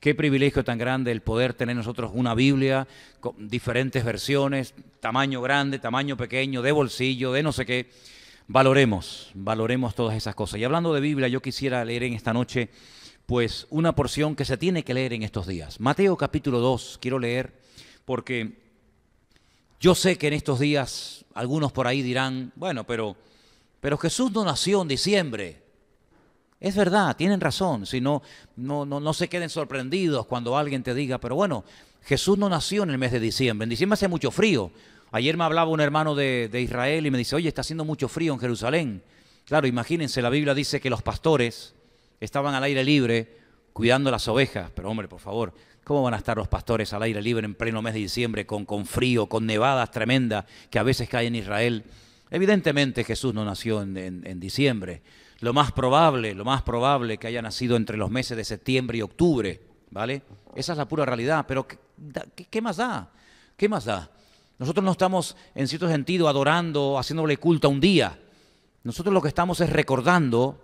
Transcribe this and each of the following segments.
Qué privilegio tan grande el poder tener nosotros una Biblia con diferentes versiones, tamaño grande, tamaño pequeño, de bolsillo, de no sé qué. Valoremos, valoremos todas esas cosas. Y hablando de Biblia, yo quisiera leer en esta noche pues una porción que se tiene que leer en estos días. Mateo capítulo 2, quiero leer porque yo sé que en estos días algunos por ahí dirán, bueno, pero pero Jesús no nació en diciembre. Es verdad, tienen razón, si no, no, no, no se queden sorprendidos cuando alguien te diga, pero bueno, Jesús no nació en el mes de diciembre, en diciembre hace mucho frío. Ayer me hablaba un hermano de, Israel y me dice, oye, está haciendo mucho frío en Jerusalén. Claro, imagínense, la Biblia dice que los pastores estaban al aire libre cuidando las ovejas, pero hombre, por favor, ¿Cómo van a estar los pastores al aire libre en pleno mes de diciembre, con, con, frío, con nevadas tremendas que a veces caen en Israel? Evidentemente Jesús no nació en diciembre, lo más probable, lo más probable que haya nacido entre los meses de septiembre y octubre, ¿vale? Esa es la pura realidad, pero ¿qué, más da? ¿Qué más da? Nosotros no estamos, en cierto sentido, adorando, haciéndole culto un día. Nosotros lo que estamos es recordando,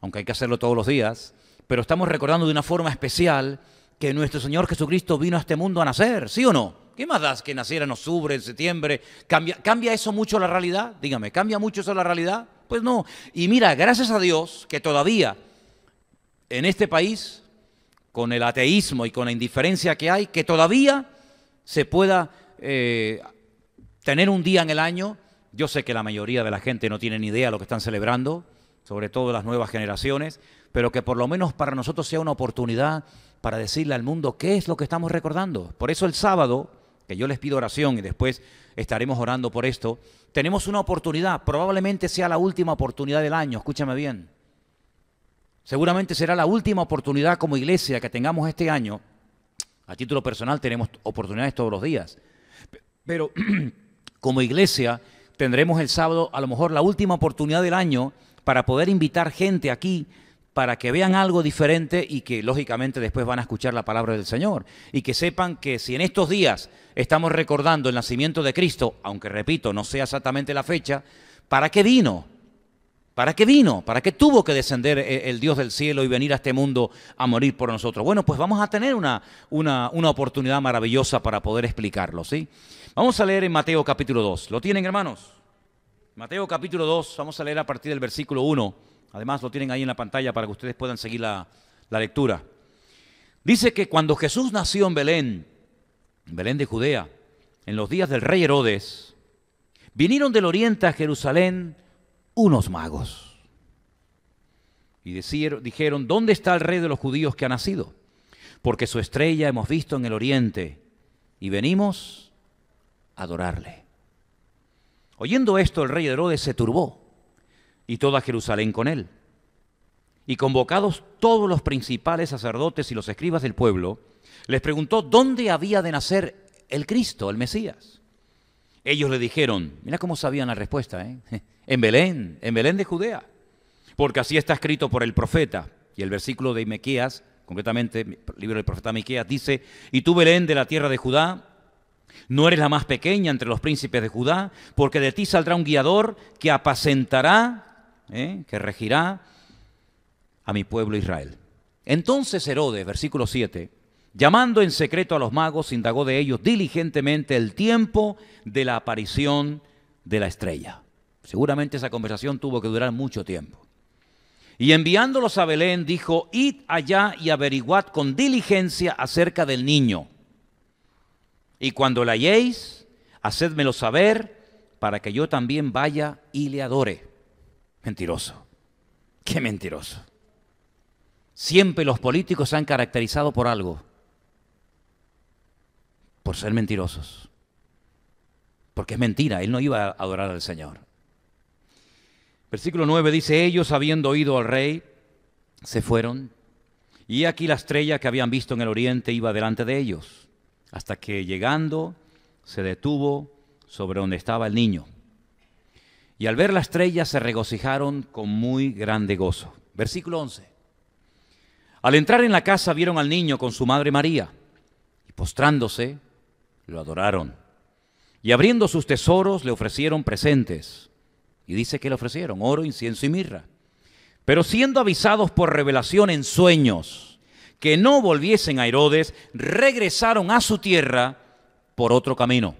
aunque hay que hacerlo todos los días, pero estamos recordando de una forma especial que nuestro Señor Jesucristo vino a este mundo a nacer, ¿sí o no? ¿Qué más da que naciera en octubre, en septiembre? ¿Cambia, ¿Cambia eso mucho la realidad? Dígame, ¿cambia mucho eso la realidad? Pues no. Y mira, gracias a Dios que todavía en este país, con el ateísmo y con la indiferencia que hay, que todavía se pueda eh, tener un día en el año. Yo sé que la mayoría de la gente no tiene ni idea de lo que están celebrando, sobre todo las nuevas generaciones, pero que por lo menos para nosotros sea una oportunidad para decirle al mundo qué es lo que estamos recordando. Por eso el sábado que yo les pido oración y después estaremos orando por esto, tenemos una oportunidad, probablemente sea la última oportunidad del año, escúchame bien. Seguramente será la última oportunidad como iglesia que tengamos este año. A título personal tenemos oportunidades todos los días, pero como iglesia tendremos el sábado a lo mejor la última oportunidad del año para poder invitar gente aquí para que vean algo diferente y que lógicamente después van a escuchar la palabra del Señor. Y que sepan que si en estos días estamos recordando el nacimiento de Cristo, aunque repito, no sea exactamente la fecha, ¿para qué vino? ¿Para qué vino? ¿Para qué tuvo que descender eh, el Dios del cielo y venir a este mundo a morir por nosotros? Bueno, pues vamos a tener una, una, oportunidad maravillosa para poder explicarlo, ¿sí? Vamos a leer en Mateo capítulo 2. ¿Lo tienen, hermanos? Mateo capítulo 2, vamos a leer a partir del versículo 1. Además lo tienen ahí en la pantalla para que ustedes puedan seguir la, lectura. Dice que cuando Jesús nació en Belén, en Belén de Judea, en los días del rey Herodes, vinieron del oriente a Jerusalén unos magos. Y dijeron, ¿dónde está el rey de los judíos que ha nacido? Porque su estrella hemos visto en el oriente y venimos a adorarle. Oyendo esto, el rey Herodes se turbó y toda Jerusalén con él. Y convocados todos los principales sacerdotes y los escribas del pueblo, les preguntó dónde había de nacer el Cristo, el Mesías. Ellos le dijeron, mira cómo sabían la respuesta, ¿eh? en Belén, en Belén de Judea, porque así está escrito por el profeta. Y el versículo de Miqueas, concretamente, el libro del profeta Miqueas, dice, y tú Belén de la tierra de Judá, no eres la más pequeña entre los príncipes de Judá, porque de ti saldrá un guiador que apacentará, ¿eh? que regirá a mi pueblo Israel. Entonces Herodes, versículo 7, llamando en secreto a los magos, indagó de ellos diligentemente el tiempo de la aparición de la estrella. Seguramente esa conversación tuvo que durar mucho tiempo. Y enviándolos a Belén, dijo, id allá y averiguad con diligencia acerca del niño y cuando la halléis, hacedmelo saber para que yo también vaya y le adore. Mentiroso. Qué mentiroso. Siempre los políticos se han caracterizado por algo. Por ser mentirosos. Porque es mentira, él no iba a adorar al Señor. Versículo 9 dice, ellos habiendo oído al rey, se fueron, y aquí la estrella que habían visto en el oriente iba delante de ellos hasta que llegando se detuvo sobre donde estaba el niño. Y al ver la estrella se regocijaron con muy grande gozo. Versículo 11. Al entrar en la casa vieron al niño con su madre María, y postrándose, lo adoraron. Y abriendo sus tesoros le ofrecieron presentes. Y dice que le ofrecieron oro, incienso y mirra. Pero siendo avisados por revelación en sueños, que no volviesen a Herodes, regresaron a su tierra por otro camino.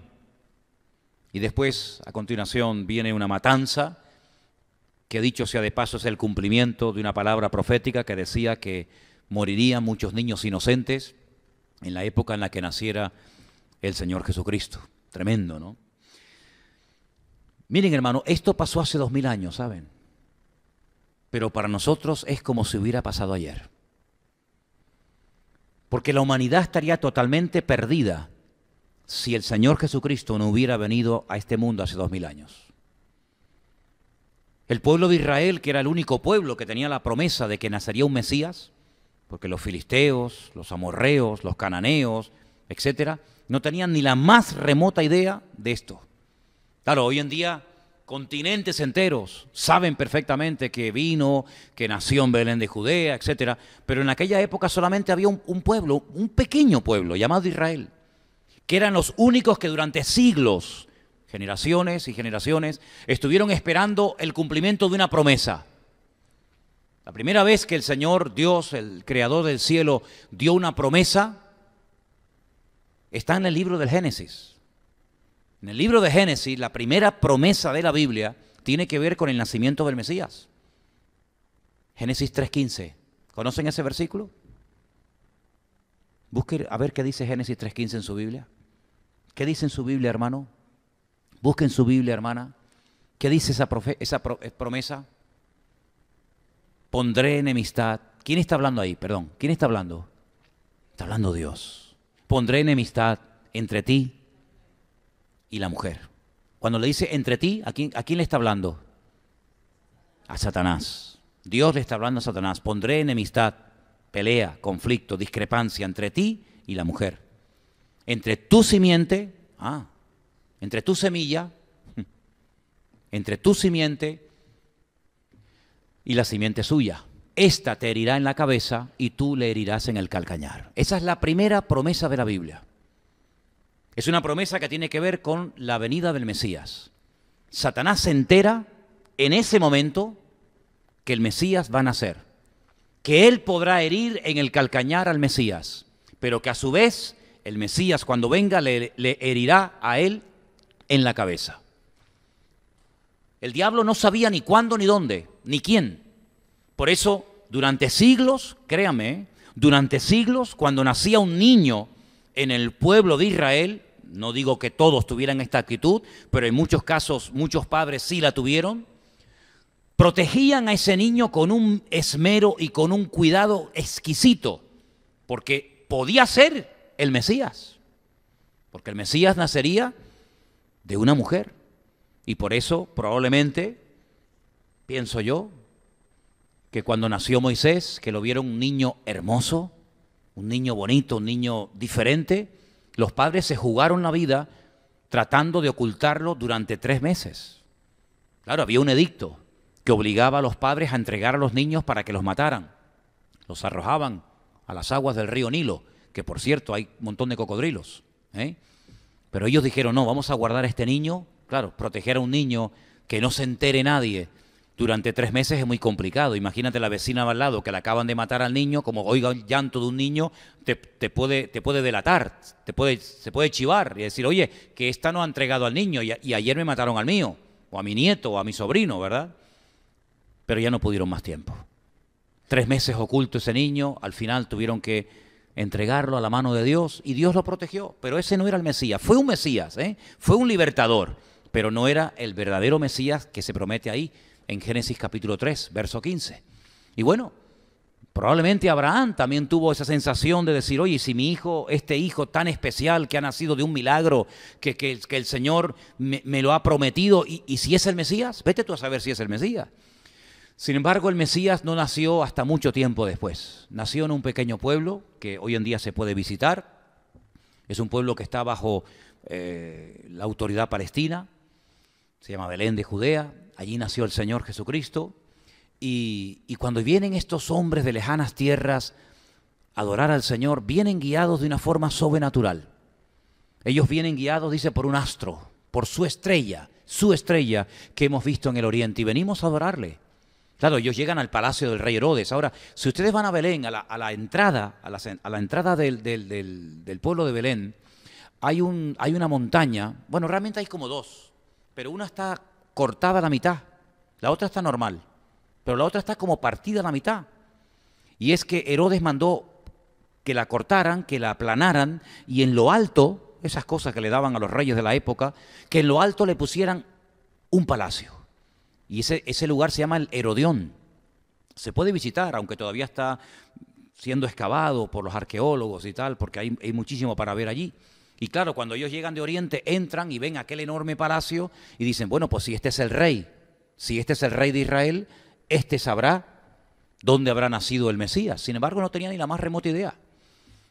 Y después, a continuación, viene una matanza, que dicho sea de paso es el cumplimiento de una palabra profética que decía que morirían muchos niños inocentes en la época en la que naciera el Señor Jesucristo. Tremendo, ¿no? Miren, hermano, esto pasó hace dos mil años, ¿saben? Pero para nosotros es como si hubiera pasado ayer porque la humanidad estaría totalmente perdida si el Señor Jesucristo no hubiera venido a este mundo hace dos mil años. El pueblo de Israel, que era el único pueblo que tenía la promesa de que nacería un Mesías, porque los filisteos, los amorreos, los cananeos, etcétera, no tenían ni la más remota idea de esto. Claro, hoy en día continentes enteros saben perfectamente que vino, que nació en Belén de Judea, etc. Pero en aquella época solamente había un, un, pueblo, un pequeño pueblo llamado Israel, que eran los únicos que durante siglos, generaciones y generaciones, estuvieron esperando el cumplimiento de una promesa. La primera vez que el Señor Dios, el Creador del cielo, dio una promesa, está en el libro del Génesis. En el libro de Génesis, la primera promesa de la Biblia tiene que ver con el nacimiento del Mesías. Génesis 3.15. ¿Conocen ese versículo? Busquen a ver qué dice Génesis 3.15 en su Biblia. ¿Qué dice en su Biblia, hermano? Busquen su Biblia, hermana. ¿Qué dice esa, esa eh, promesa? Pondré enemistad. ¿Quién está hablando ahí? Perdón. ¿Quién está hablando? Está hablando Dios. Pondré enemistad entre ti y la mujer. Cuando le dice entre ti, ¿a quién, quién le está hablando? A Satanás. Dios le está hablando a Satanás. Pondré enemistad, pelea, conflicto, discrepancia entre ti y la mujer. Entre tu simiente, ah, entre tu semilla, entre tu simiente y la simiente suya. Esta te herirá en la cabeza y tú le herirás en el calcañar. Esa es la primera promesa de la Biblia. Es una promesa que tiene que ver con la venida del Mesías. Satanás se entera en ese momento que el Mesías va a nacer, que él podrá herir en el calcañar al Mesías, pero que a su vez el Mesías cuando venga le, le herirá a él en la cabeza. El diablo no sabía ni cuándo, ni dónde, ni quién. Por eso, durante siglos, créame, ¿eh? durante siglos, cuando nacía un niño en el pueblo de Israel, no digo que todos tuvieran esta actitud, pero en muchos casos muchos padres sí la tuvieron, protegían a ese niño con un esmero y con un cuidado exquisito, porque podía ser el Mesías, porque el Mesías nacería de una mujer. Y por eso probablemente, pienso yo, que cuando nació Moisés, que lo vieron un niño hermoso, un niño bonito, un niño diferente, los padres se jugaron la vida tratando de ocultarlo durante tres meses. Claro, había un edicto que obligaba a los padres a entregar a los niños para que los mataran. Los arrojaban a las aguas del río Nilo, que por cierto hay un montón de cocodrilos. ¿eh? Pero ellos dijeron, no, vamos a guardar a este niño, claro, proteger a un niño que no se entere nadie durante tres meses es muy complicado. Imagínate la vecina al lado que le acaban de matar al niño, como oiga el llanto de un niño, te, puede, te puede delatar, te puede, se puede chivar y decir, oye, que esta no ha entregado al niño y, ayer me mataron al mío, o a mi nieto, o a mi sobrino, ¿verdad? Pero ya no pudieron más tiempo. Tres meses oculto ese niño, al final tuvieron que entregarlo a la mano de Dios y Dios lo protegió, pero ese no era el Mesías, fue un Mesías, ¿eh? fue un libertador pero no era el verdadero Mesías que se promete ahí en Génesis capítulo 3, verso 15. Y bueno, probablemente Abraham también tuvo esa sensación de decir, oye, si mi hijo, este hijo tan especial que ha nacido de un milagro, que, el Señor me, lo ha prometido, y, si es el Mesías, vete tú a saber si es el Mesías. Sin embargo, el Mesías no nació hasta mucho tiempo después. Nació en un pequeño pueblo que hoy en día se puede visitar. Es un pueblo que está bajo eh, la autoridad palestina, se llama Belén de Judea, allí nació el Señor Jesucristo, y, cuando vienen estos hombres de lejanas tierras a adorar al Señor, vienen guiados de una forma sobrenatural. Ellos vienen guiados, dice, por un astro, por su estrella, su estrella que hemos visto en el oriente, y venimos a adorarle. Claro, ellos llegan al palacio del rey Herodes. Ahora, si ustedes van a Belén, a la, entrada, a la, entrada del, pueblo de Belén, hay, un, hay una montaña, bueno, realmente hay como dos, pero una está cortada a la mitad, la otra está normal, pero la otra está como partida a la mitad. Y es que Herodes mandó que la cortaran, que la aplanaran y en lo alto, esas cosas que le daban a los reyes de la época, que en lo alto le pusieran un palacio. Y ese, lugar se llama el Herodión. Se puede visitar, aunque todavía está siendo excavado por los arqueólogos y tal, porque hay muchísimo para ver allí. Y claro, cuando ellos llegan de Oriente, entran y ven aquel enorme palacio y dicen, bueno, pues si este es el rey, si este es el rey de Israel, este sabrá dónde habrá nacido el Mesías. Sin embargo, no tenía ni la más remota idea.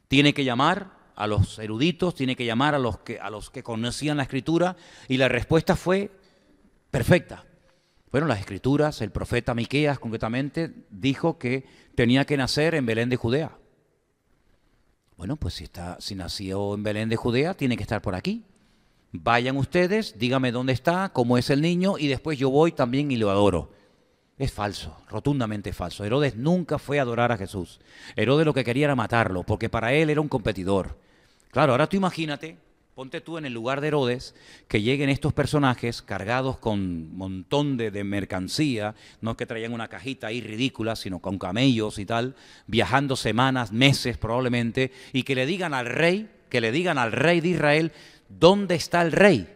Tiene que llamar a los eruditos, tiene que llamar a los que, a los que conocían la escritura y la respuesta fue perfecta. Bueno, las escrituras, el profeta Miqueas concretamente, dijo que tenía que nacer en Belén de Judea. Bueno, pues si, está, si nació en Belén de Judea, tiene que estar por aquí. Vayan ustedes, dígame dónde está, cómo es el niño, y después yo voy también y lo adoro. Es falso, rotundamente falso. Herodes nunca fue a adorar a Jesús. Herodes lo que quería era matarlo, porque para él era un competidor. Claro, ahora tú imagínate Ponte tú en el lugar de Herodes, que lleguen estos personajes cargados con un montón de, mercancía, no es que traían una cajita ahí ridícula, sino con camellos y tal, viajando semanas, meses probablemente, y que le digan al rey, que le digan al rey de Israel, ¿dónde está el rey?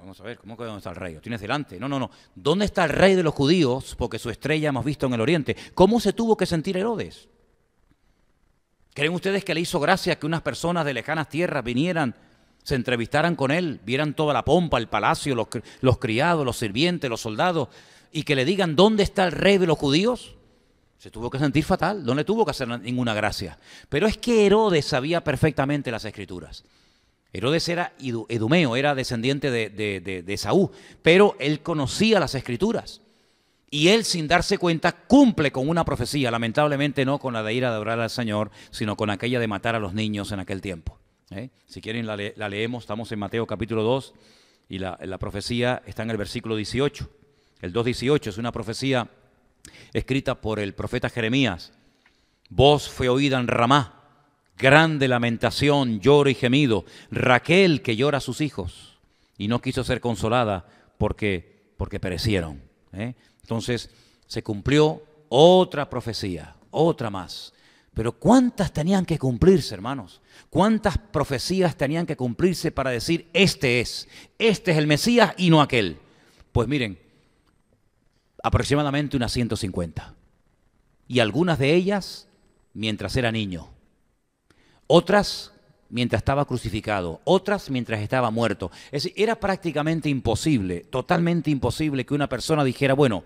Vamos a ver, ¿cómo que dónde está el rey? Lo tienes delante. No, no, no. ¿Dónde está el rey de los judíos? Porque su estrella hemos visto en el oriente. ¿Cómo se tuvo que sentir Herodes? ¿Creen ustedes que le hizo gracia que unas personas de lejanas tierras vinieran, se entrevistaran con él, vieran toda la pompa, el palacio, los, criados, los sirvientes, los soldados, y que le digan dónde está el rey de los judíos? Se tuvo que sentir fatal, no le tuvo que hacer ninguna gracia. Pero es que Herodes sabía perfectamente las escrituras. Herodes era edumeo, era descendiente de Saúl, pero él conocía las escrituras. Y él, sin darse cuenta, cumple con una profecía, lamentablemente no con la de ir a adorar al Señor, sino con aquella de matar a los niños en aquel tiempo. ¿eh? Si quieren, la, leemos, estamos en Mateo capítulo 2, y la, profecía está en el versículo 18. El 2.18 es una profecía escrita por el profeta Jeremías. Voz fue oída en Ramá, grande lamentación, lloro y gemido. Raquel que llora a sus hijos y no quiso ser consolada porque, porque perecieron. ¿eh? Entonces se cumplió otra profecía, otra más. Pero ¿cuántas tenían que cumplirse, hermanos? ¿Cuántas profecías tenían que cumplirse para decir, este es, este es el Mesías y no aquel? Pues miren, aproximadamente unas 150. Y algunas de ellas mientras era niño, otras mientras estaba crucificado, otras mientras estaba muerto. Es decir, era prácticamente imposible, totalmente imposible que una persona dijera, bueno,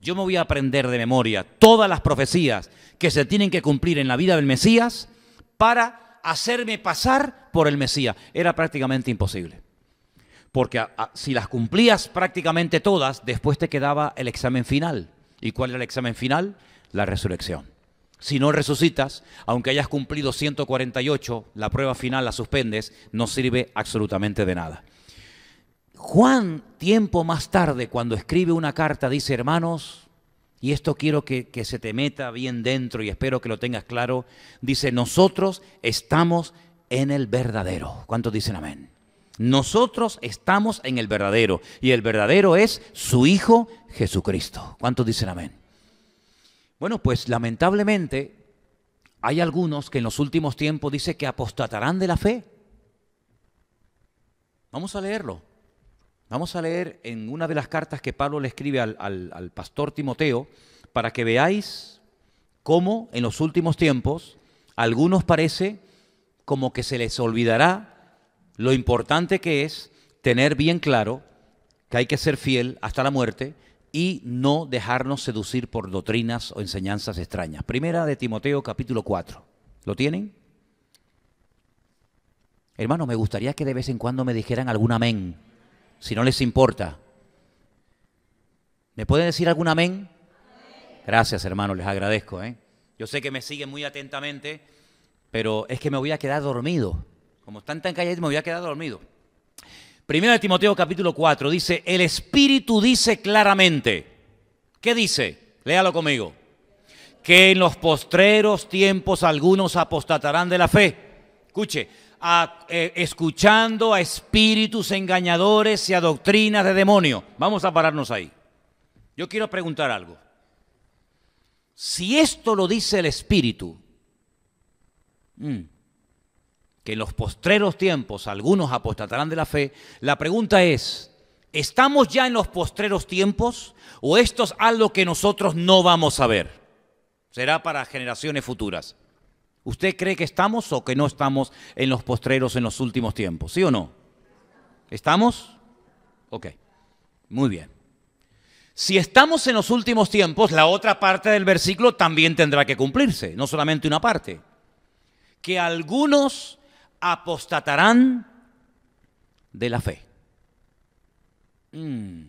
yo me voy a aprender de memoria todas las profecías que se tienen que cumplir en la vida del Mesías para hacerme pasar por el Mesías. Era prácticamente imposible. Porque ah, si las cumplías prácticamente todas, después te quedaba el examen final. ¿Y cuál era el examen final? La resurrección. Si no resucitas, aunque hayas cumplido 148, la prueba final la suspendes, no sirve absolutamente de nada. Juan, tiempo más tarde, cuando escribe una carta, dice, hermanos, y esto quiero que, que, se te meta bien dentro y espero que lo tengas claro, dice, nosotros estamos en el verdadero. ¿Cuántos dicen amén? Nosotros estamos en el verdadero y el verdadero es su Hijo Jesucristo. ¿Cuántos dicen amén? Bueno, pues lamentablemente hay algunos que en los últimos tiempos dice que apostatarán de la fe. Vamos a leerlo. Vamos a leer en una de las cartas que Pablo le escribe al, al, pastor Timoteo para que veáis cómo en los últimos tiempos algunos parece como que se les olvidará lo importante que es tener bien claro que hay que ser fiel hasta la muerte y no dejarnos seducir por doctrinas o enseñanzas extrañas. Primera de Timoteo capítulo 4. ¿Lo tienen? Hermano, me gustaría que de vez en cuando me dijeran algún amén si no les importa. ¿Me pueden decir algún amén? Gracias, hermano, les agradezco. ¿eh? Yo sé que me siguen muy atentamente, pero es que me voy a quedar dormido. Como están tan callados, me voy a quedar dormido. Primero de Timoteo capítulo 4 dice, el Espíritu dice claramente, ¿qué dice? Léalo conmigo, que en los postreros tiempos algunos apostatarán de la fe. Escuche, eh, escuchando a espíritus engañadores y a doctrinas de demonio. Vamos a pararnos ahí. Yo quiero preguntar algo. Si esto lo dice el espíritu, mm, que en los postreros tiempos algunos apostatarán de la fe, la pregunta es, ¿estamos ya en los postreros tiempos o esto es algo que nosotros no vamos a ver? Será para generaciones futuras. ¿Usted cree que estamos o que no estamos en los postreros en los últimos tiempos? ¿Sí o no? ¿Estamos? Ok. Muy bien. Si estamos en los últimos tiempos, la otra parte del versículo también tendrá que cumplirse, no solamente una parte. Que algunos apostatarán de la fe. Mm.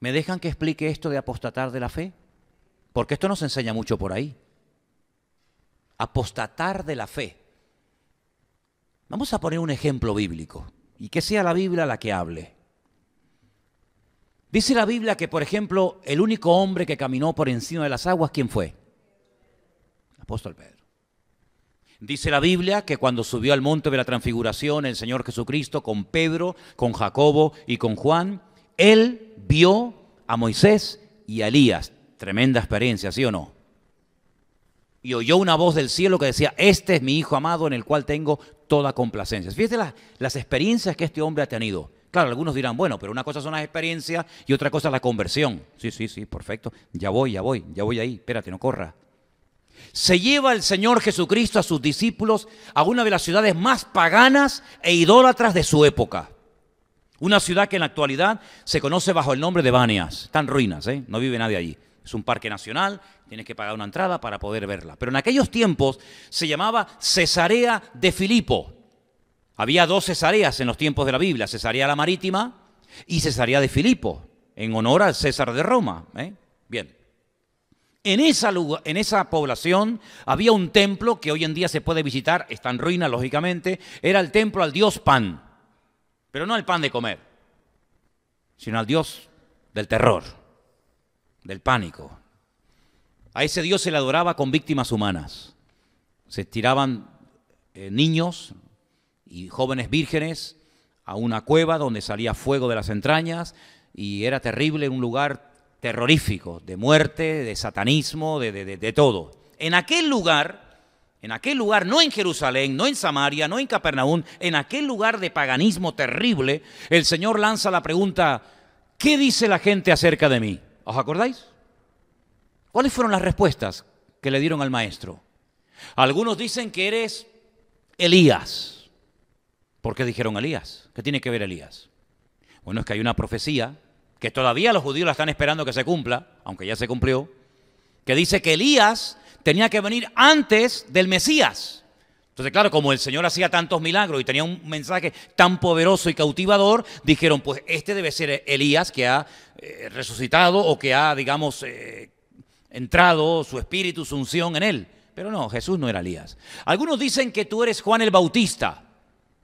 ¿Me dejan que explique esto de apostatar de la fe? Porque esto nos enseña mucho por ahí apostatar de la fe. Vamos a poner un ejemplo bíblico y que sea la Biblia la que hable. Dice la Biblia que, por ejemplo, el único hombre que caminó por encima de las aguas, ¿quién fue? apóstol Pedro. Dice la Biblia que cuando subió al monte de la transfiguración el Señor Jesucristo con Pedro, con Jacobo y con Juan, él vio a Moisés y a Elías. Tremenda experiencia, ¿sí o no? y oyó una voz del cielo que decía, este es mi hijo amado en el cual tengo toda complacencia. Fíjate las, experiencias que este hombre ha tenido. Claro, algunos dirán, bueno, pero una cosa son las experiencias y otra cosa la conversión. Sí, sí, sí, perfecto. Ya voy, ya voy, ya voy ahí. Espérate, no corra. Se lleva el Señor Jesucristo a sus discípulos a una de las ciudades más paganas e idólatras de su época. Una ciudad que en la actualidad se conoce bajo el nombre de Banias. Están ruinas, ¿eh? no vive nadie allí. Es un parque nacional, Tienes que pagar una entrada para poder verla. Pero en aquellos tiempos se llamaba Cesarea de Filipo. Había dos cesareas en los tiempos de la Biblia, Cesarea la Marítima y Cesarea de Filipo, en honor al César de Roma. ¿eh? Bien. En esa, en esa población había un templo que hoy en día se puede visitar, está en ruina lógicamente, era el templo al dios pan, pero no al pan de comer, sino al dios del terror, del pánico, a ese Dios se le adoraba con víctimas humanas. Se tiraban eh, niños y jóvenes vírgenes a una cueva donde salía fuego de las entrañas y era terrible, un lugar terrorífico, de muerte, de satanismo, de, todo. En aquel lugar, en aquel lugar, no en Jerusalén, no en Samaria, no en Capernaum, en aquel lugar de paganismo terrible, el Señor lanza la pregunta, ¿qué dice la gente acerca de mí? ¿Os acordáis? ¿Cuáles fueron las respuestas que le dieron al maestro? Algunos dicen que eres Elías. ¿Por qué dijeron Elías? ¿Qué tiene que ver Elías? Bueno, es que hay una profecía que todavía los judíos la están esperando que se cumpla, aunque ya se cumplió, que dice que Elías tenía que venir antes del Mesías. Entonces, claro, como el Señor hacía tantos milagros y tenía un mensaje tan poderoso y cautivador, dijeron, pues este debe ser Elías que ha eh, resucitado o que ha, digamos, eh, entrado su espíritu, su unción en él. Pero no, Jesús no era Elías. Algunos dicen que tú eres Juan el Bautista.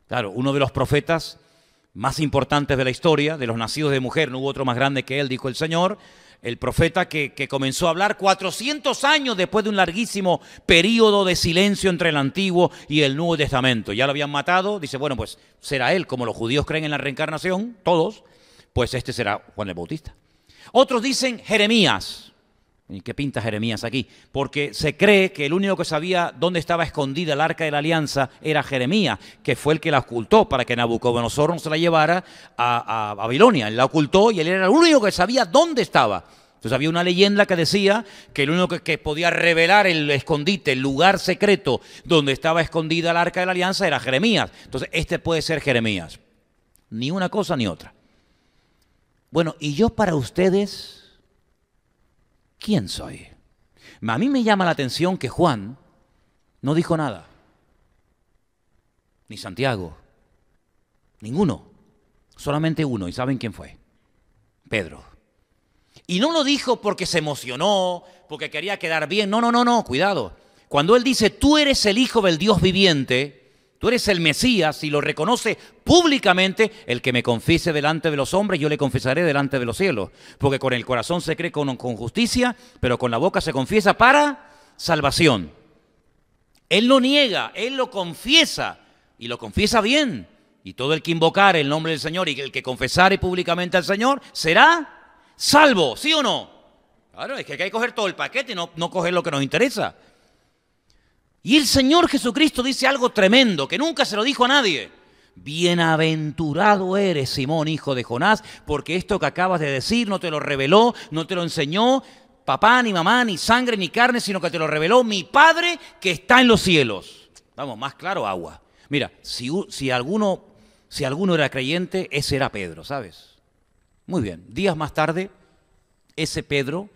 Claro, uno de los profetas más importantes de la historia, de los nacidos de mujer, no hubo otro más grande que él, dijo el Señor. El profeta que, comenzó a hablar 400 años después de un larguísimo periodo de silencio entre el Antiguo y el Nuevo Testamento. Ya lo habían matado, dice, bueno, pues será él, como los judíos creen en la reencarnación, todos, pues este será Juan el Bautista. Otros dicen Jeremías, ¿Y qué pinta Jeremías aquí? Porque se cree que el único que sabía dónde estaba escondida el arca de la alianza era Jeremías, que fue el que la ocultó para que Nabucodonosor no se la llevara a, Babilonia. Él la ocultó y él era el único que sabía dónde estaba. Entonces había una leyenda que decía que el único que, que, podía revelar el escondite, el lugar secreto donde estaba escondida el arca de la alianza era Jeremías. Entonces este puede ser Jeremías. Ni una cosa ni otra. Bueno, y yo para ustedes ¿quién soy? A mí me llama la atención que Juan no dijo nada, ni Santiago, ninguno, solamente uno, y ¿saben quién fue? Pedro. Y no lo dijo porque se emocionó, porque quería quedar bien, no, no, no, no, cuidado. Cuando él dice, tú eres el Hijo del Dios viviente, Tú eres el Mesías y lo reconoce públicamente. El que me confiese delante de los hombres, yo le confesaré delante de los cielos. Porque con el corazón se cree con, justicia, pero con la boca se confiesa para salvación. Él lo niega, él lo confiesa y lo confiesa bien. Y todo el que invocare el nombre del Señor y el que confesare públicamente al Señor será salvo, ¿sí o no? Claro, es que hay que coger todo el paquete y no, no coger lo que nos interesa. Y el Señor Jesucristo dice algo tremendo que nunca se lo dijo a nadie. Bienaventurado eres, Simón, hijo de Jonás, porque esto que acabas de decir no te lo reveló, no te lo enseñó papá, ni mamá, ni sangre, ni carne, sino que te lo reveló mi Padre que está en los cielos. Vamos, más claro, agua. Mira, si, alguno, si alguno era creyente, ese era Pedro, ¿sabes? Muy bien, días más tarde, ese Pedro,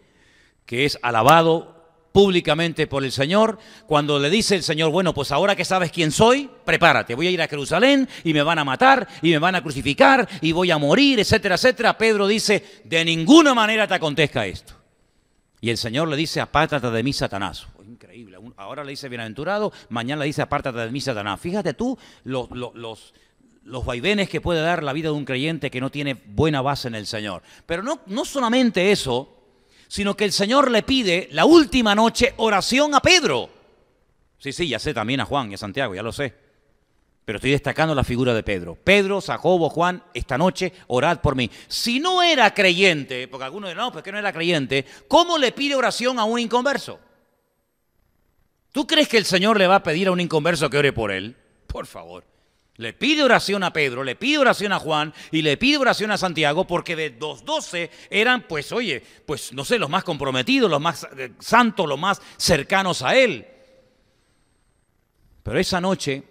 que es alabado públicamente por el Señor, cuando le dice el Señor, bueno, pues ahora que sabes quién soy, prepárate, voy a ir a Jerusalén y me van a matar y me van a crucificar y voy a morir, etcétera, etcétera, Pedro dice, de ninguna manera te acontezca esto. Y el Señor le dice, apártate de mí, Satanás. Oh, increíble, ahora le dice bienaventurado, mañana le dice, apártate de mí, Satanás. Fíjate tú los, los, vaivenes que puede dar la vida de un creyente que no tiene buena base en el Señor. Pero no, no solamente eso, sino que el Señor le pide la última noche oración a Pedro. Sí, sí, ya sé también a Juan y a Santiago, ya lo sé. Pero estoy destacando la figura de Pedro. Pedro, Jacobo, Juan, esta noche orad por mí. Si no era creyente, porque algunos dirán, no, pues que no era creyente, ¿cómo le pide oración a un inconverso? ¿Tú crees que el Señor le va a pedir a un inconverso que ore por él? Por favor. Le pide oración a Pedro, le pide oración a Juan y le pide oración a Santiago porque de los doce eran, pues oye, pues no sé, los más comprometidos, los más eh, santos, los más cercanos a él. Pero esa noche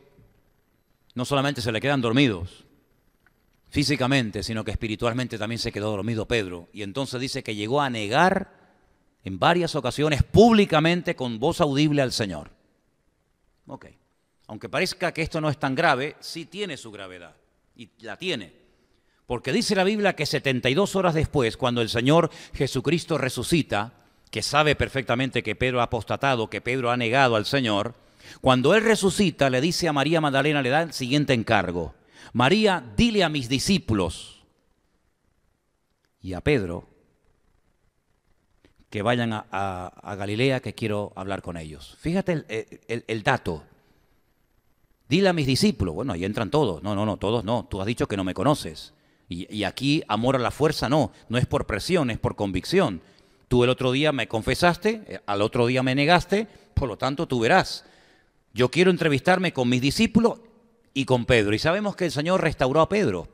no solamente se le quedan dormidos físicamente, sino que espiritualmente también se quedó dormido Pedro. Y entonces dice que llegó a negar en varias ocasiones públicamente con voz audible al Señor. Okay aunque parezca que esto no es tan grave, sí tiene su gravedad, y la tiene. Porque dice la Biblia que 72 horas después, cuando el Señor Jesucristo resucita, que sabe perfectamente que Pedro ha apostatado, que Pedro ha negado al Señor, cuando Él resucita le dice a María Magdalena, le da el siguiente encargo. María, dile a mis discípulos y a Pedro que vayan a, Galilea, que quiero hablar con ellos. Fíjate el, el dato Dile a mis discípulos, bueno, ahí entran todos. No, no, no, todos no. Tú has dicho que no me conoces. Y, y, aquí amor a la fuerza no, no es por presión, es por convicción. Tú el otro día me confesaste, eh, al otro día me negaste, por lo tanto tú verás. Yo quiero entrevistarme con mis discípulos y con Pedro. Y sabemos que el Señor restauró a Pedro.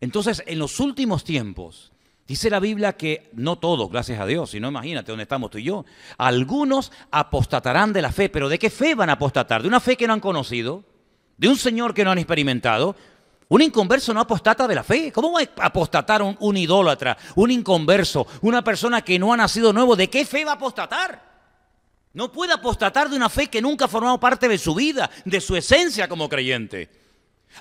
Entonces, en los últimos tiempos, Dice la Biblia que no todos, gracias a Dios, si no imagínate dónde estamos tú y yo. Algunos apostatarán de la fe, pero ¿de qué fe van a apostatar? ¿De una fe que no han conocido? ¿De un Señor que no han experimentado? Un inconverso no apostata de la fe. ¿Cómo va a apostatar un, un idólatra, un inconverso, una persona que no ha nacido nuevo? ¿De qué fe va a apostatar? No puede apostatar de una fe que nunca ha formado parte de su vida, de su esencia como creyente.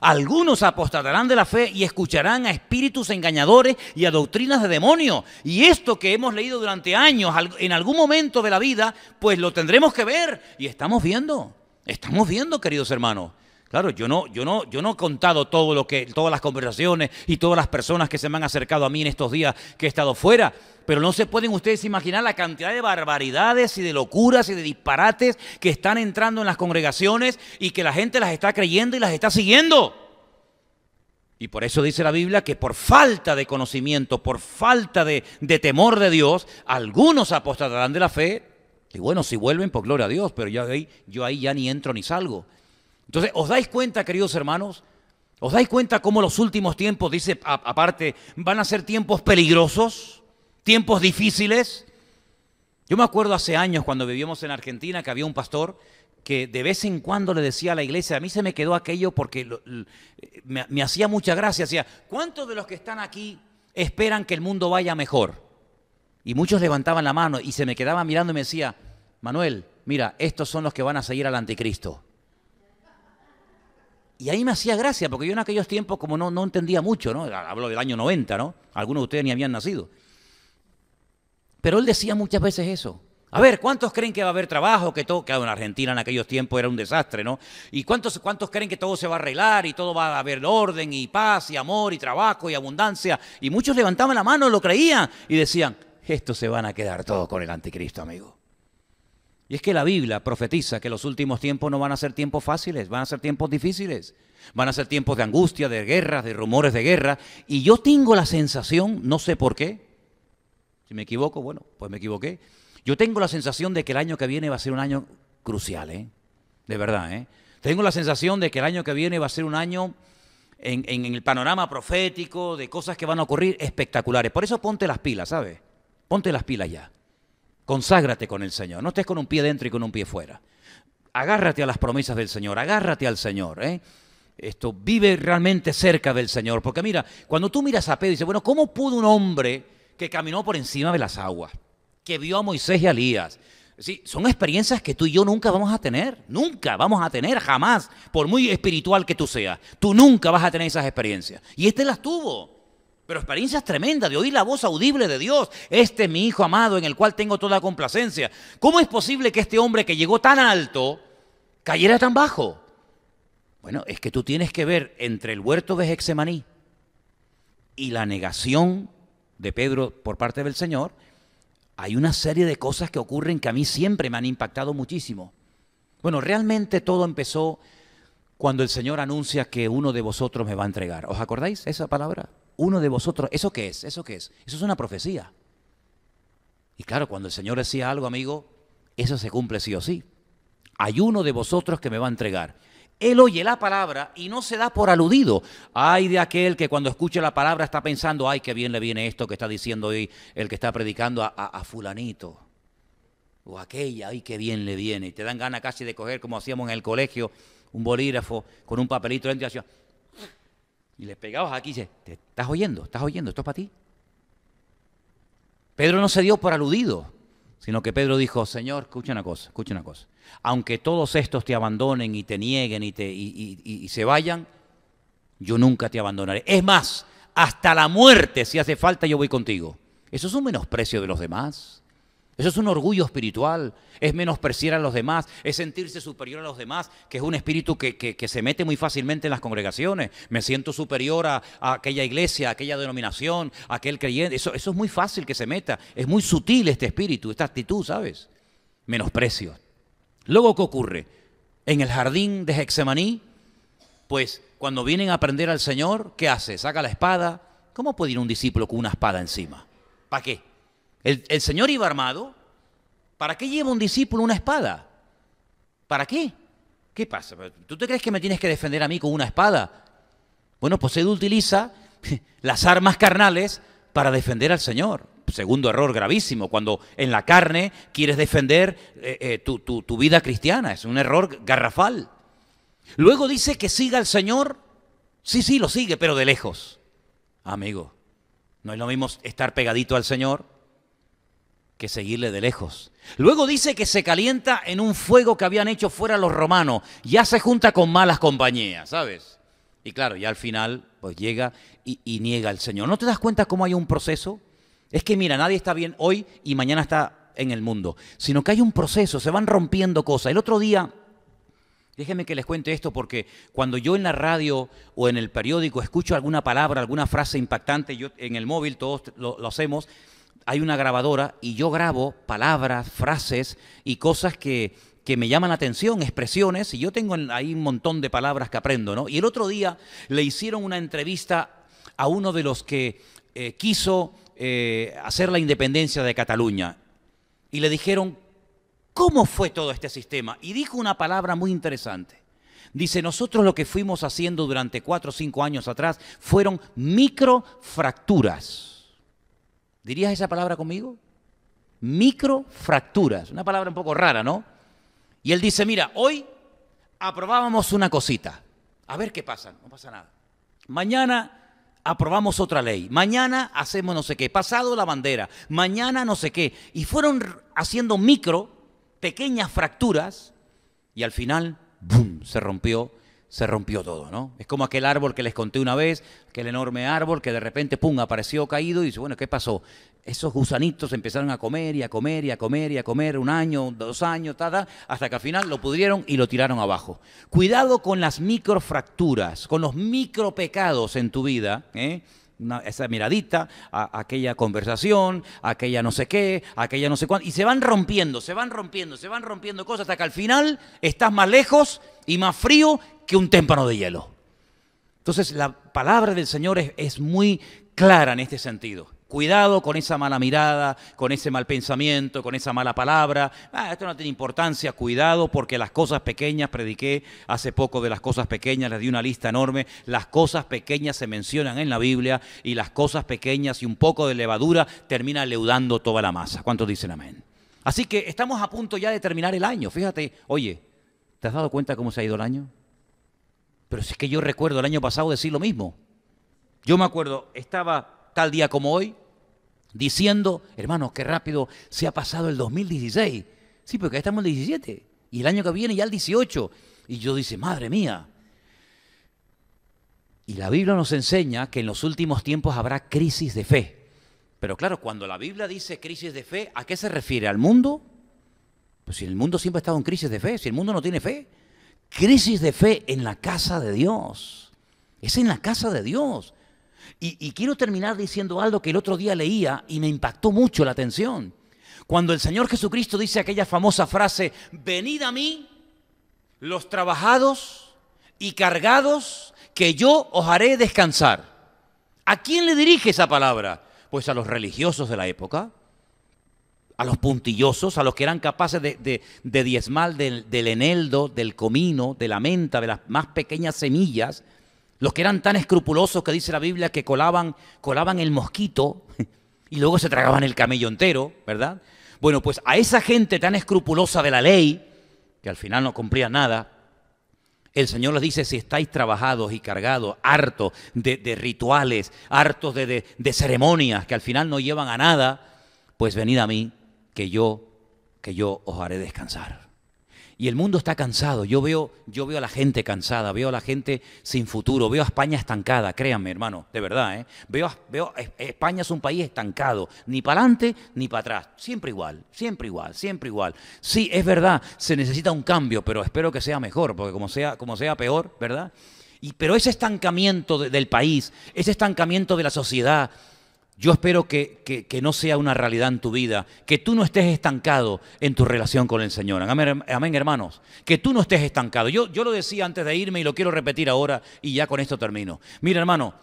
Algunos apostarán de la fe y escucharán a espíritus engañadores y a doctrinas de demonios. Y esto que hemos leído durante años, en algún momento de la vida, pues lo tendremos que ver. Y estamos viendo, estamos viendo, queridos hermanos. Claro, yo no, yo no, yo no he contado todo lo que, todas las conversaciones y todas las personas que se me han acercado a mí en estos días que he estado fuera. Pero no se pueden ustedes imaginar la cantidad de barbaridades y de locuras y de disparates que están entrando en las congregaciones y que la gente las está creyendo y las está siguiendo. Y por eso dice la Biblia que por falta de conocimiento, por falta de, temor de Dios, algunos apostarán de la fe. Y bueno, si vuelven, por pues gloria a Dios, pero yo ahí ya ni entro ni salgo. Entonces, ¿os dais cuenta, queridos hermanos? ¿Os dais cuenta cómo los últimos tiempos, dice aparte, van a ser tiempos peligrosos, tiempos difíciles? Yo me acuerdo hace años cuando vivíamos en Argentina que había un pastor que de vez en cuando le decía a la iglesia, a mí se me quedó aquello porque me, hacía mucha gracia, decía, ¿cuántos de los que están aquí esperan que el mundo vaya mejor? Y muchos levantaban la mano y se me quedaba mirando y me decía, Manuel, mira, estos son los que van a seguir al anticristo. Y ahí me hacía gracia, porque yo en aquellos tiempos, como no, no entendía mucho, ¿no? Hablo del año 90, ¿no? Algunos de ustedes ni habían nacido. Pero él decía muchas veces eso. A ver, ¿cuántos creen que va a haber trabajo? Que todo, claro, en Argentina en aquellos tiempos era un desastre, ¿no? ¿Y cuántos, cuántos creen que todo se va a arreglar y todo va a haber orden y paz y amor y trabajo y abundancia? Y muchos levantaban la mano, lo creían y decían, esto se van a quedar todos con el anticristo, amigo. Y es que la Biblia profetiza que los últimos tiempos no van a ser tiempos fáciles, van a ser tiempos difíciles, van a ser tiempos de angustia, de guerras, de rumores de guerra. Y yo tengo la sensación, no sé por qué, si me equivoco, bueno, pues me equivoqué, yo tengo la sensación de que el año que viene va a ser un año crucial, ¿eh? De verdad, ¿eh? Tengo la sensación de que el año que viene va a ser un año en, en, en el panorama profético, de cosas que van a ocurrir espectaculares. Por eso ponte las pilas, ¿sabes? Ponte las pilas ya. Conságrate con el Señor. No estés con un pie dentro y con un pie fuera. Agárrate a las promesas del Señor. Agárrate al Señor. ¿eh? Esto vive realmente cerca del Señor. Porque mira, cuando tú miras a Pedro y dices, bueno, ¿cómo pudo un hombre que caminó por encima de las aguas, que vio a Moisés y a Elías, son experiencias que tú y yo nunca vamos a tener, nunca vamos a tener, jamás, por muy espiritual que tú seas. Tú nunca vas a tener esas experiencias. Y este las tuvo pero es tremenda de oír la voz audible de Dios. Este es mi hijo amado en el cual tengo toda complacencia. ¿Cómo es posible que este hombre que llegó tan alto cayera tan bajo? Bueno, es que tú tienes que ver entre el huerto de Hexemaní y la negación de Pedro por parte del Señor, hay una serie de cosas que ocurren que a mí siempre me han impactado muchísimo. Bueno, realmente todo empezó cuando el Señor anuncia que uno de vosotros me va a entregar. ¿Os acordáis esa palabra? uno de vosotros. ¿Eso qué es? ¿Eso qué es? Eso es una profecía. Y claro, cuando el Señor decía algo, amigo, eso se cumple sí o sí. Hay uno de vosotros que me va a entregar. Él oye la palabra y no se da por aludido. Hay de aquel que cuando escucha la palabra está pensando, ay, qué bien le viene esto que está diciendo hoy el que está predicando a, fulanito. O aquella, ay, qué bien le viene. Y te dan ganas casi de coger, como hacíamos en el colegio, un bolígrafo con un papelito dentro y y le pegabas aquí y ¿te estás oyendo? ¿Estás oyendo? ¿Esto es para ti? Pedro no se dio por aludido, sino que Pedro dijo, Señor, escucha una cosa, escucha una cosa. Aunque todos estos te abandonen y te nieguen y, te, y, y se vayan, yo nunca te abandonaré. Es más, hasta la muerte, si hace falta, yo voy contigo. Eso es un menosprecio de los demás. Eso es un orgullo espiritual, es menospreciar a los demás, es sentirse superior a los demás, que es un espíritu que, se mete muy fácilmente en las congregaciones. Me siento superior a, aquella iglesia, a aquella denominación, a aquel creyente. Eso, eso, es muy fácil que se meta. Es muy sutil este espíritu, esta actitud, ¿sabes? Menosprecio. Luego, ¿qué ocurre? En el jardín de Hexemaní, pues cuando vienen a aprender al Señor, ¿qué hace? Saca la espada. ¿Cómo puede ir un discípulo con una espada encima? ¿Para qué? El, Señor iba armado. ¿Para qué lleva un discípulo una espada? ¿Para qué? ¿Qué pasa? ¿Tú te crees que me tienes que defender a mí con una espada? Bueno, pues él utiliza las armas carnales para defender al Señor. Segundo error gravísimo, cuando en la carne quieres defender eh, eh, tu, tu vida cristiana. Es un error garrafal. Luego dice que siga al Señor. Sí, sí, lo sigue, pero de lejos. Amigo, no es lo mismo estar pegadito al Señor que seguirle de lejos. Luego dice que se calienta en un fuego que habían hecho fuera los romanos. Ya se junta con malas compañías, ¿sabes? Y claro, ya al final, pues llega y, niega al Señor. ¿No te das cuenta cómo hay un proceso? Es que mira, nadie está bien hoy y mañana está en el mundo, sino que hay un proceso, se van rompiendo cosas. El otro día, déjenme que les cuente esto porque cuando yo en la radio o en el periódico escucho alguna palabra, alguna frase impactante, yo en el móvil todos lo hacemos, hay una grabadora y yo grabo palabras, frases y cosas que, me llaman la atención, expresiones, y yo tengo ahí un montón de palabras que aprendo, ¿no? Y el otro día le hicieron una entrevista a uno de los que eh, quiso eh, hacer la independencia de Cataluña y le dijeron, ¿cómo fue todo este sistema? Y dijo una palabra muy interesante. Dice, nosotros lo que fuimos haciendo durante cuatro o cinco años atrás fueron microfracturas ¿Dirías esa palabra conmigo? Microfracturas, una palabra un poco rara, ¿no? Y él dice, mira, hoy aprobábamos una cosita, a ver qué pasa, no pasa nada. Mañana aprobamos otra ley, mañana hacemos no sé qué, pasado la bandera, mañana no sé qué. Y fueron haciendo micro, pequeñas fracturas, y al final, ¡boom!, se rompió se rompió todo, ¿no? Es como aquel árbol que les conté una vez, aquel enorme árbol que de repente, pum, apareció caído y dice, bueno, ¿qué pasó? Esos gusanitos empezaron a comer y a comer y a comer y a comer un año, dos años, hasta que al final lo pudrieron y lo tiraron abajo. Cuidado con las microfracturas, con los micropecados en tu vida, ¿eh? esa miradita, aquella conversación, aquella no sé qué, aquella no sé cuánto, y se van rompiendo, se van rompiendo, se van rompiendo cosas hasta que al final estás más lejos y más frío que un témpano de hielo. Entonces la palabra del Señor es, muy clara en este sentido. Cuidado con esa mala mirada, con ese mal pensamiento, con esa mala palabra. Ah, esto no tiene importancia. Cuidado porque las cosas pequeñas, prediqué hace poco de las cosas pequeñas, les di una lista enorme. Las cosas pequeñas se mencionan en la Biblia y las cosas pequeñas y un poco de levadura termina leudando toda la masa. ¿Cuántos dicen amén? Así que estamos a punto ya de terminar el año. Fíjate, oye, ¿te has dado cuenta cómo se ha ido el año? Pero si es que yo recuerdo el año pasado decir lo mismo. Yo me acuerdo, estaba tal día como hoy diciendo, hermanos, qué rápido se ha pasado el 2016. Sí, porque ahí estamos en el 17 y el año que viene ya el 18. Y yo dice, madre mía. Y la Biblia nos enseña que en los últimos tiempos habrá crisis de fe. Pero claro, cuando la Biblia dice crisis de fe, ¿a qué se refiere? ¿Al mundo? Pues si el mundo siempre ha estado en crisis de fe, si el mundo no tiene fe, crisis de fe en la casa de Dios. Es en la casa de Dios. Y, quiero terminar diciendo algo que el otro día leía y me impactó mucho la atención. Cuando el Señor Jesucristo dice aquella famosa frase, venid a mí los trabajados y cargados, que yo os haré descansar. ¿A quién le dirige esa palabra? Pues a los religiosos de la época, a los puntillosos, a los que eran capaces de, diezmal del, eneldo, del comino, de la menta, de las más pequeñas semillas, los que eran tan escrupulosos que dice la Biblia que colaban, colaban el mosquito y luego se tragaban el camello entero, ¿verdad? Bueno, pues a esa gente tan escrupulosa de la ley, que al final no cumplía nada, el Señor les dice, si estáis trabajados y cargados, hartos de, rituales, hartos de ceremonias que al final no llevan a nada, pues venid a mí que yo, que yo os haré descansar. Y el mundo está cansado. Yo veo, yo veo a la gente cansada, veo a la gente sin futuro, veo a España estancada, créanme, hermano, de verdad. ¿eh? Veo, veo, España es un país estancado, ni para adelante ni para atrás. Siempre igual, siempre igual, siempre igual. Sí, es verdad, se necesita un cambio, pero espero que sea mejor, porque como sea, como sea peor, ¿verdad? Y, pero ese estancamiento del país, ese estancamiento de la sociedad, yo espero que, no sea una realidad en tu vida, que tú no estés estancado en tu relación con el Señor. Amén, hermanos. Que tú no estés estancado. Yo, yo lo decía antes de irme y lo quiero repetir ahora y ya con esto termino. Mira, hermano,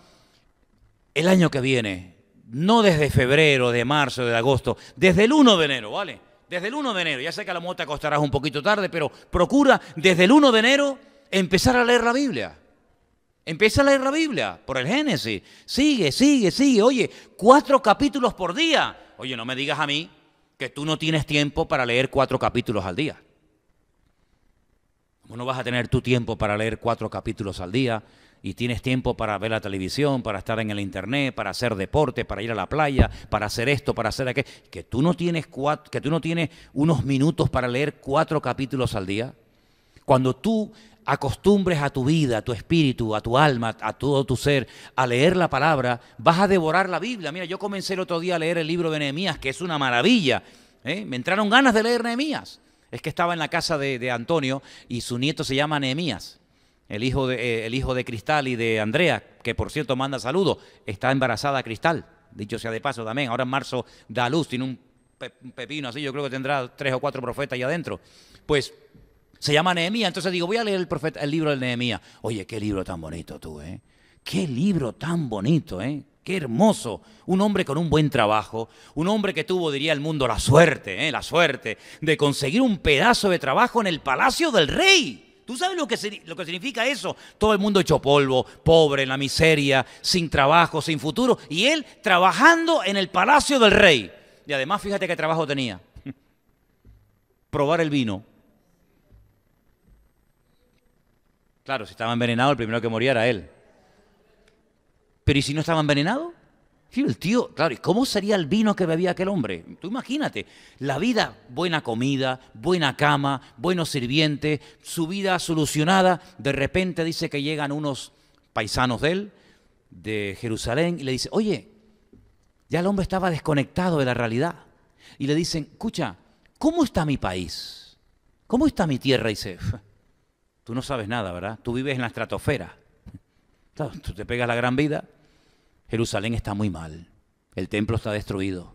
el año que viene, no desde febrero, de marzo, de agosto, desde el 1 de enero, ¿vale? Desde el 1 de enero, ya sé que a la te acostarás un poquito tarde, pero procura desde el 1 de enero empezar a leer la Biblia. Empieza a leer la Biblia por el Génesis. Sigue, sigue, sigue. Oye, cuatro capítulos por día. Oye, no me digas a mí que tú no tienes tiempo para leer cuatro capítulos al día. ¿Cómo no vas a tener tu tiempo para leer cuatro capítulos al día? Y tienes tiempo para ver la televisión, para estar en el internet, para hacer deporte, para ir a la playa, para hacer esto, para hacer aquello. Que tú no tienes, que tú no tienes unos minutos para leer cuatro capítulos al día. Cuando tú acostumbres a tu vida, a tu espíritu, a tu alma, a todo tu ser, a leer la palabra, vas a devorar la Biblia. Mira, yo comencé el otro día a leer el libro de Nehemías, que es una maravilla. ¿eh? Me entraron ganas de leer Nehemías. Es que estaba en la casa de, Antonio y su nieto se llama Nehemías, el, hijo de, eh, el hijo de Cristal y de Andrea, que por cierto manda saludos. Está embarazada Cristal, dicho sea de paso también. Ahora en marzo da luz, tiene un pepino así, yo creo que tendrá tres o cuatro profetas ahí adentro. Pues se llama Nehemías. Entonces digo, voy a leer el, profeta, el libro de Nehemía. Oye, qué libro tan bonito tú, ¿eh? Qué libro tan bonito, ¿eh? Qué hermoso. Un hombre con un buen trabajo, un hombre que tuvo, diría el mundo, la suerte, ¿eh? la suerte de conseguir un pedazo de trabajo en el palacio del rey. ¿Tú sabes lo que, lo que significa eso? Todo el mundo hecho polvo, pobre, en la miseria, sin trabajo, sin futuro. Y él trabajando en el palacio del rey. Y además, fíjate qué trabajo tenía. Probar el vino. Claro, si estaba envenenado, el primero que moría era él. Pero ¿y si no estaba envenenado? El tío, claro, ¿y cómo sería el vino que bebía aquel hombre? Tú imagínate, la vida, buena comida, buena cama, buenos sirvientes, su vida solucionada. De repente dice que llegan unos paisanos de él, de Jerusalén, y le dice, oye, ya el hombre estaba desconectado de la realidad. Y le dicen, escucha, ¿cómo está mi país? ¿Cómo está mi tierra? Y dice, Tú no sabes nada, ¿verdad? Tú vives en la estratosfera. Tú te pegas la gran vida. Jerusalén está muy mal. El templo está destruido.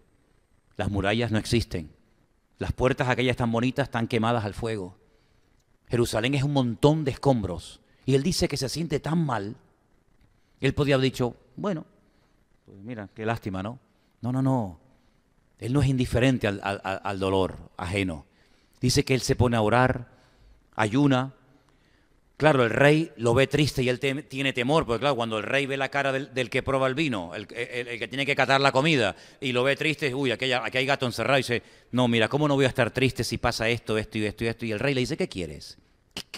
Las murallas no existen. Las puertas aquellas tan bonitas están quemadas al fuego. Jerusalén es un montón de escombros. Y él dice que se siente tan mal. Él podría haber dicho, bueno, pues mira, qué lástima, ¿no? No, no, no. Él no es indiferente al, al dolor ajeno. Dice que él se pone a orar, ayuna, Claro, el rey lo ve triste y él tiene temor, porque claro, cuando el rey ve la cara del, que prueba el vino, el, que tiene que catar la comida, y lo ve triste, uy, aquí hay, gato encerrado, y dice, no, mira, ¿cómo no voy a estar triste si pasa esto, esto y esto y esto? Y el rey le dice, ¿qué quieres?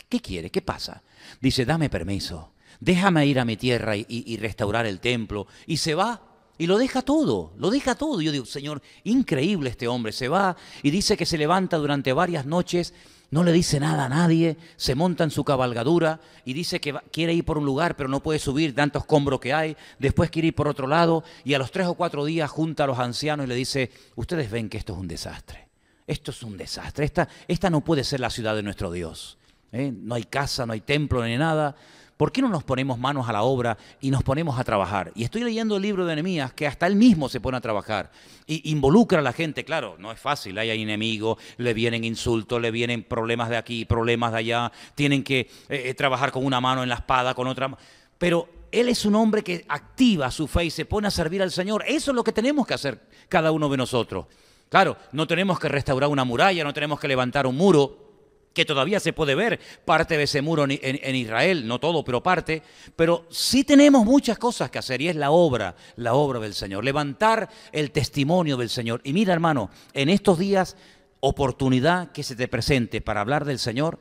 ¿Qué, quieres? ¿Qué pasa? Dice, dame permiso, déjame ir a mi tierra y, restaurar el templo. Y se va y lo deja todo, lo deja todo. Yo digo, Señor, increíble este hombre, se va y dice que se levanta durante varias noches no le dice nada a nadie, se monta en su cabalgadura y dice que quiere ir por un lugar, pero no puede subir tantos escombro que hay, después quiere ir por otro lado y a los tres o cuatro días junta a los ancianos y le dice, ustedes ven que esto es un desastre, esto es un desastre, esta, esta no puede ser la ciudad de nuestro Dios. ¿eh? No hay casa, no hay templo, ni nada. ¿Por qué no nos ponemos manos a la obra y nos ponemos a trabajar? Y estoy leyendo el libro de Enemías, que hasta él mismo se pone a trabajar. Y involucra a la gente, claro, no es fácil, hay enemigos, le vienen insultos, le vienen problemas de aquí, problemas de allá, tienen que eh, eh, trabajar con una mano en la espada, con otra Pero él es un hombre que activa su fe y se pone a servir al Señor. Eso es lo que tenemos que hacer cada uno de nosotros. Claro, no tenemos que restaurar una muralla, no tenemos que levantar un muro, que todavía se puede ver parte de ese muro en, Israel, no todo, pero parte, pero sí tenemos muchas cosas que hacer y es la obra, la obra del Señor, levantar el testimonio del Señor. Y mira hermano, en estos días, oportunidad que se te presente para hablar del Señor,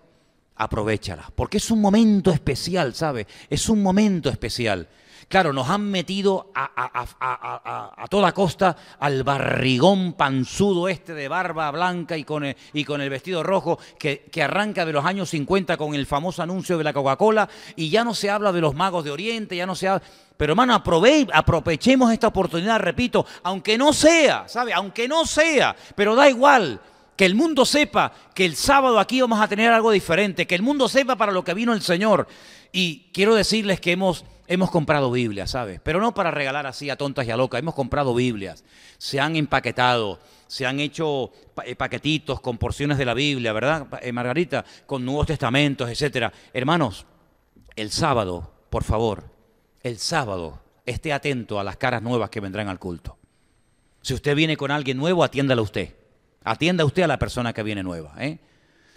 aprovechala, porque es un momento especial, ¿sabe? Es un momento especial. Claro, nos han metido a, toda costa al barrigón panzudo este de barba blanca y con el, y con el vestido rojo que, arranca de los años 50 con el famoso anuncio de la Coca-Cola y ya no se habla de los magos de Oriente, ya no se habla... Pero hermano, aprovechemos esta oportunidad, repito, aunque no sea, ¿sabe? Aunque no sea, pero da igual. Que el mundo sepa que el sábado aquí vamos a tener algo diferente, que el mundo sepa para lo que vino el Señor. Y quiero decirles que hemos Hemos comprado Biblias, ¿sabes? Pero no para regalar así a tontas y a locas. Hemos comprado Biblias. Se han empaquetado, se han hecho eh, paquetitos con porciones de la Biblia, ¿verdad, eh, Margarita? Con Nuevos Testamentos, etcétera. Hermanos, el sábado, por favor, el sábado, esté atento a las caras nuevas que vendrán al culto. Si usted viene con alguien nuevo, atiéndala usted. Atienda usted a la persona que viene nueva. ¿eh?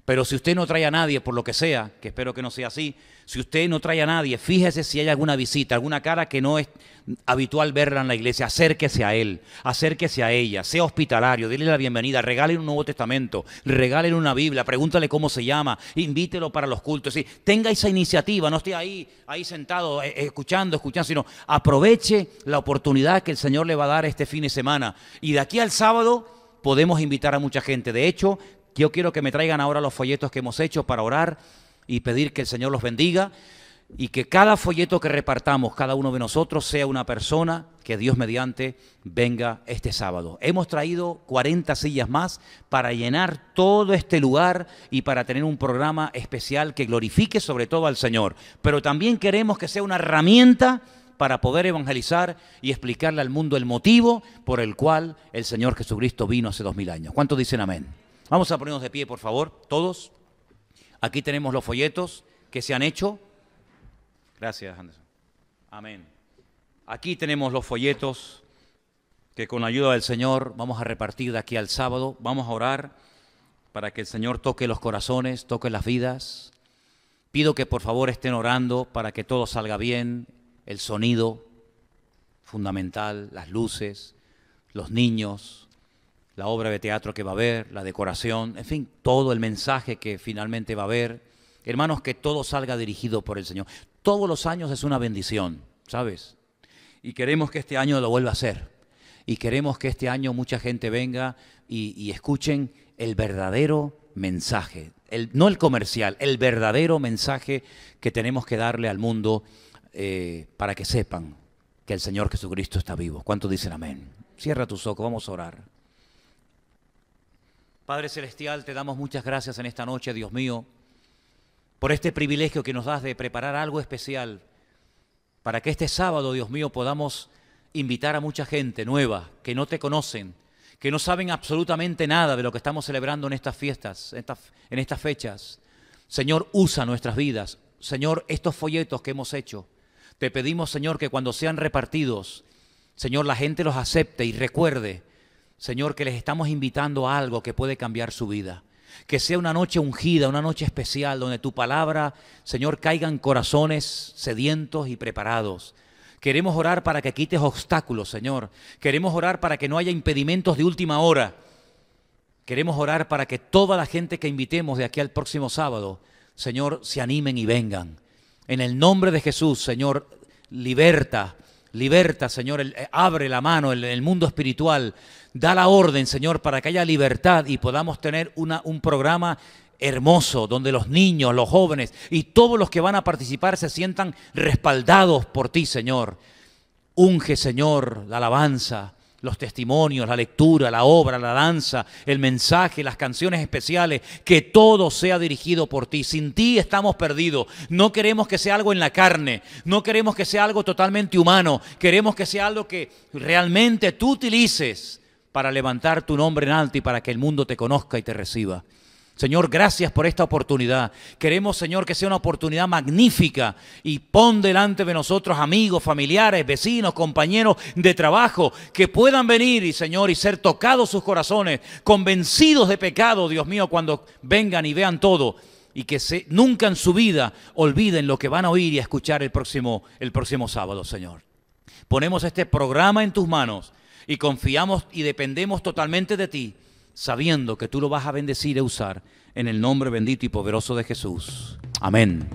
Pero si usted no trae a nadie, por lo que sea, que espero que no sea así, si usted no trae a nadie, fíjese si hay alguna visita, alguna cara que no es habitual verla en la iglesia, acérquese a él, acérquese a ella, sea hospitalario, dile la bienvenida, regálele un Nuevo Testamento, regálele una Biblia, pregúntale cómo se llama, invítelo para los cultos. Es tenga esa iniciativa, no esté ahí, ahí sentado, eh, eh, escuchando, escuchando, sino aproveche la oportunidad que el Señor le va a dar este fin de semana. Y de aquí al sábado podemos invitar a mucha gente. De hecho, yo quiero que me traigan ahora los folletos que hemos hecho para orar y pedir que el Señor los bendiga y que cada folleto que repartamos, cada uno de nosotros, sea una persona que Dios mediante venga este sábado. Hemos traído 40 sillas más para llenar todo este lugar y para tener un programa especial que glorifique sobre todo al Señor. Pero también queremos que sea una herramienta para poder evangelizar y explicarle al mundo el motivo por el cual el Señor Jesucristo vino hace dos mil años. ¿Cuántos dicen amén? Vamos a ponernos de pie, por favor, todos. Aquí tenemos los folletos que se han hecho. Gracias, Anderson. Amén. Aquí tenemos los folletos que con la ayuda del Señor vamos a repartir de aquí al sábado. Vamos a orar para que el Señor toque los corazones, toque las vidas. Pido que por favor estén orando para que todo salga bien, el sonido fundamental, las luces, los niños, la obra de teatro que va a haber, la decoración, en fin, todo el mensaje que finalmente va a haber. Hermanos, que todo salga dirigido por el Señor. Todos los años es una bendición, ¿sabes? Y queremos que este año lo vuelva a hacer. Y queremos que este año mucha gente venga y, escuchen el verdadero mensaje, no el comercial, el verdadero mensaje que tenemos que darle al mundo eh, para que sepan que el Señor Jesucristo está vivo. ¿Cuántos dicen amén? Cierra tus ojos, vamos a orar. Padre Celestial, te damos muchas gracias en esta noche, Dios mío, por este privilegio que nos das de preparar algo especial, para que este sábado, Dios mío, podamos invitar a mucha gente nueva, que no te conocen, que no saben absolutamente nada de lo que estamos celebrando en estas fiestas, en estas fechas. Señor, usa nuestras vidas. Señor, estos folletos que hemos hecho, te pedimos, Señor, que cuando sean repartidos, Señor, la gente los acepte y recuerde Señor, que les estamos invitando a algo que puede cambiar su vida. Que sea una noche ungida, una noche especial, donde tu palabra, Señor, caigan corazones sedientos y preparados. Queremos orar para que quites obstáculos, Señor. Queremos orar para que no haya impedimentos de última hora. Queremos orar para que toda la gente que invitemos de aquí al próximo sábado, Señor, se animen y vengan. En el nombre de Jesús, Señor, liberta, Liberta, Señor, eh, abre la mano, el, el, mundo espiritual. Da la orden, Señor, para que haya libertad y podamos tener una, un programa hermoso, donde los niños, los jóvenes y todos los que van a participar se sientan respaldados por ti, Señor. Unge, Señor, la alabanza los testimonios, la lectura, la obra, la danza, el mensaje, las canciones especiales, que todo sea dirigido por ti. Sin ti estamos perdidos. No queremos que sea algo en la carne, no queremos que sea algo totalmente humano, queremos que sea algo que realmente tú utilices para levantar tu nombre en alto y para que el mundo te conozca y te reciba. Señor, gracias por esta oportunidad. Queremos, Señor, que sea una oportunidad magnífica y pon delante de nosotros amigos, familiares, vecinos, compañeros de trabajo, que puedan venir y, Señor, y ser tocados sus corazones, convencidos de pecado, Dios mío, cuando vengan y vean todo y que nunca en su vida olviden lo que van a oír y escuchar el próximo, el próximo sábado, Señor. Ponemos este programa en tus manos y confiamos y dependemos totalmente de ti sabiendo que tú lo vas a bendecir y usar en el nombre bendito y poderoso de Jesús. Amén.